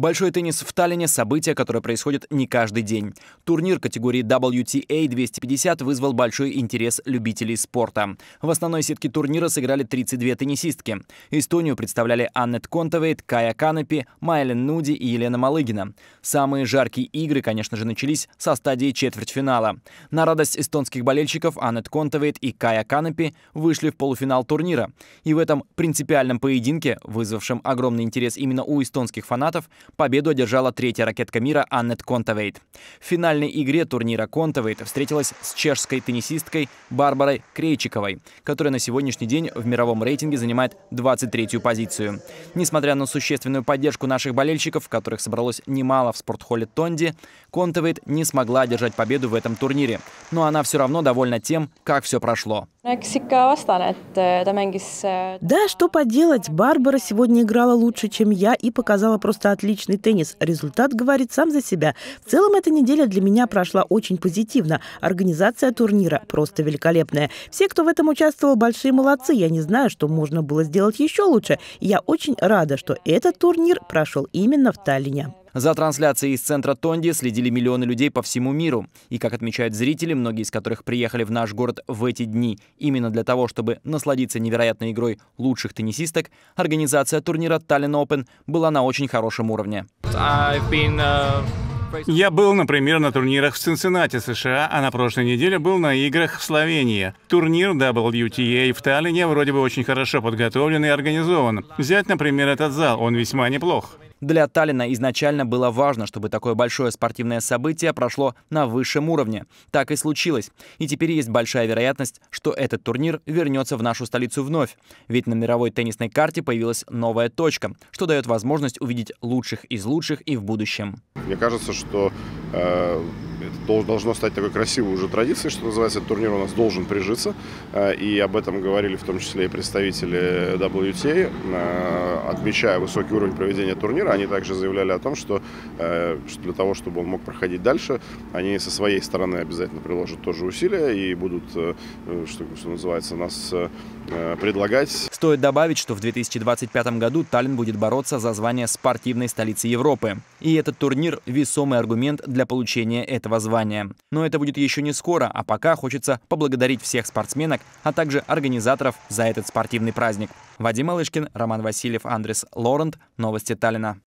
Большой теннис в Таллине – событие, которое происходит не каждый день. Турнир категории WTA 250 вызвал большой интерес любителей спорта. В основной сетке турнира сыграли 32 теннисистки. Эстонию представляли Аннет Контовейт, Кая Канопи, Майлен Нуди и Елена Малыгина. Самые жаркие игры, конечно же, начались со стадии четвертьфинала. На радость эстонских болельщиков Аннет Контовейт и Кая Канопи вышли в полуфинал турнира. И в этом принципиальном поединке, вызвавшем огромный интерес именно у эстонских фанатов, Победу одержала третья ракетка мира Аннет Контавейт. В финальной игре турнира Контавейт встретилась с чешской теннисисткой Барбарой Крейчиковой, которая на сегодняшний день в мировом рейтинге занимает 23-ю позицию. Несмотря на существенную поддержку наших болельщиков, которых собралось немало в спортхолле Тонди, Контавейт не смогла одержать победу в этом турнире. Но она все равно довольна тем, как все прошло. Э, да, что поделать, Барбара сегодня играла лучше, чем я и показала просто отлично отличный теннис. Результат говорит сам за себя. В целом эта неделя для меня прошла очень позитивно. Организация турнира просто великолепная. Все, кто в этом участвовал, большие молодцы. Я не знаю, что можно было сделать еще лучше. Я очень рада, что этот турнир прошел именно в Таллине. За трансляцией из центра Тонди следили миллионы людей по всему миру. И, как отмечают зрители, многие из которых приехали в наш город в эти дни именно для того, чтобы насладиться невероятной игрой лучших теннисисток, организация турнира Таллин Open была на очень хорошем уровне. Uh, Я был, например, на турнирах в Цинциннате, США, а на прошлой неделе был на играх в Словении. Турнир WTA в Таллине вроде бы очень хорошо подготовлен и организован. Взять, например, этот зал, он весьма неплох. Для Таллина изначально было важно, чтобы такое большое спортивное событие прошло на высшем уровне. Так и случилось. И теперь есть большая вероятность, что этот турнир вернется в нашу столицу вновь. Ведь на мировой теннисной карте появилась новая точка, что дает возможность увидеть лучших из лучших и в будущем. Мне кажется, что э это должно стать такой красивой уже традицией, что называется, этот турнир у нас должен прижиться. А, и об этом говорили в том числе и представители э, WTA, а, отмечая высокий уровень проведения турнира. Они также заявляли о том, э, что, для того, чтобы он мог проходить дальше, они со своей стороны обязательно приложат тоже усилия и будут, э, что называется, нас предлагать. Стоит добавить, что в 2025 году Таллин будет бороться за звание спортивной столицы Европы. И этот турнир – весомый аргумент для получения этого этого звания. Но это будет еще не скоро, а пока хочется поблагодарить всех спортсменок, а также организаторов за этот спортивный праздник. Вадим Алышкин, Роман Васильев, Андрес Лорент. Новости Таллина.